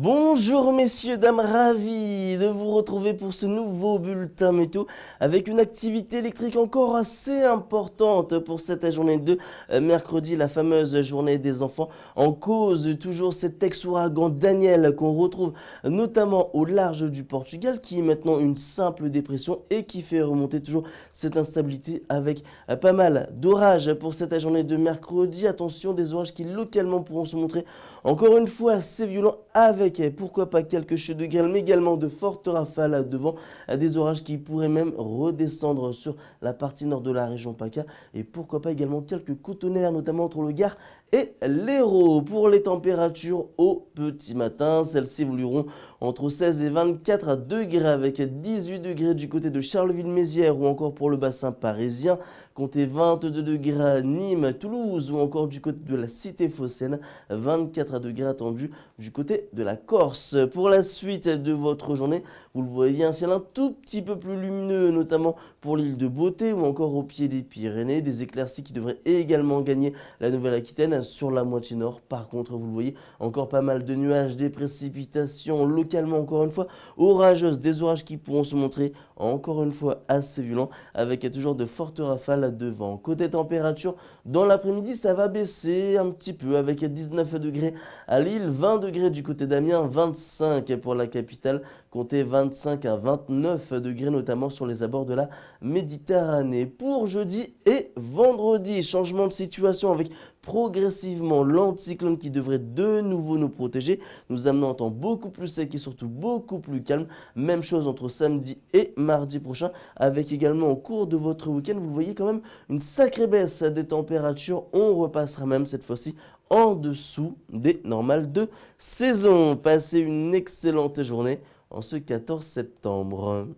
Bonjour messieurs, dames, ravi de vous retrouver pour ce nouveau bulletin météo avec une activité électrique encore assez importante pour cette journée de euh, mercredi, la fameuse journée des enfants. En cause, toujours cet ex-ouragan Daniel qu'on retrouve notamment au large du Portugal qui est maintenant une simple dépression et qui fait remonter toujours cette instabilité avec euh, pas mal d'orages pour cette journée de mercredi. Attention, des orages qui localement pourront se montrer encore une fois assez violents avec pourquoi pas, quelques chutes de grêle, mais également de fortes rafales devant euh, des orages qui pourraient même redescendre sur la partie nord de la région PACA. Et pourquoi pas également quelques coups notamment entre le Gard et l'Hérault. Pour les températures au petit matin, celles-ci évolueront entre 16 et 24 degrés avec 18 degrés du côté de Charleville-Mézières ou encore pour le bassin parisien. Comptez 22 degrés à Nîmes, Toulouse ou encore du côté de la cité phocéenne. 24 degrés attendus du côté de la Corse. Pour la suite de votre journée, vous le voyez, un ciel un tout petit peu plus lumineux, notamment pour l'île de Beauté ou encore au pied des Pyrénées. Des éclaircies qui devraient également gagner la Nouvelle-Aquitaine sur la moitié nord. Par contre, vous le voyez, encore pas mal de nuages, des précipitations localement encore une fois orageuses, des orages qui pourront se montrer encore une fois assez violents avec toujours de fortes rafales de vent. Côté température, dans l'après-midi, ça va baisser un petit peu avec 19 degrés à Lille, 20 degrés du côté d'Amiens 25 pour la capitale, comptez 25 à 29 degrés notamment sur les abords de la Méditerranée. Pour jeudi et vendredi, changement de situation avec progressivement l'anticyclone qui devrait de nouveau nous protéger, nous amenant un temps beaucoup plus sec et surtout beaucoup plus calme. Même chose entre samedi et mardi prochain, avec également au cours de votre week-end, vous voyez quand même une sacrée baisse des températures. On repassera même cette fois-ci en dessous des normales de saison. Passez une excellente journée en ce 14 septembre.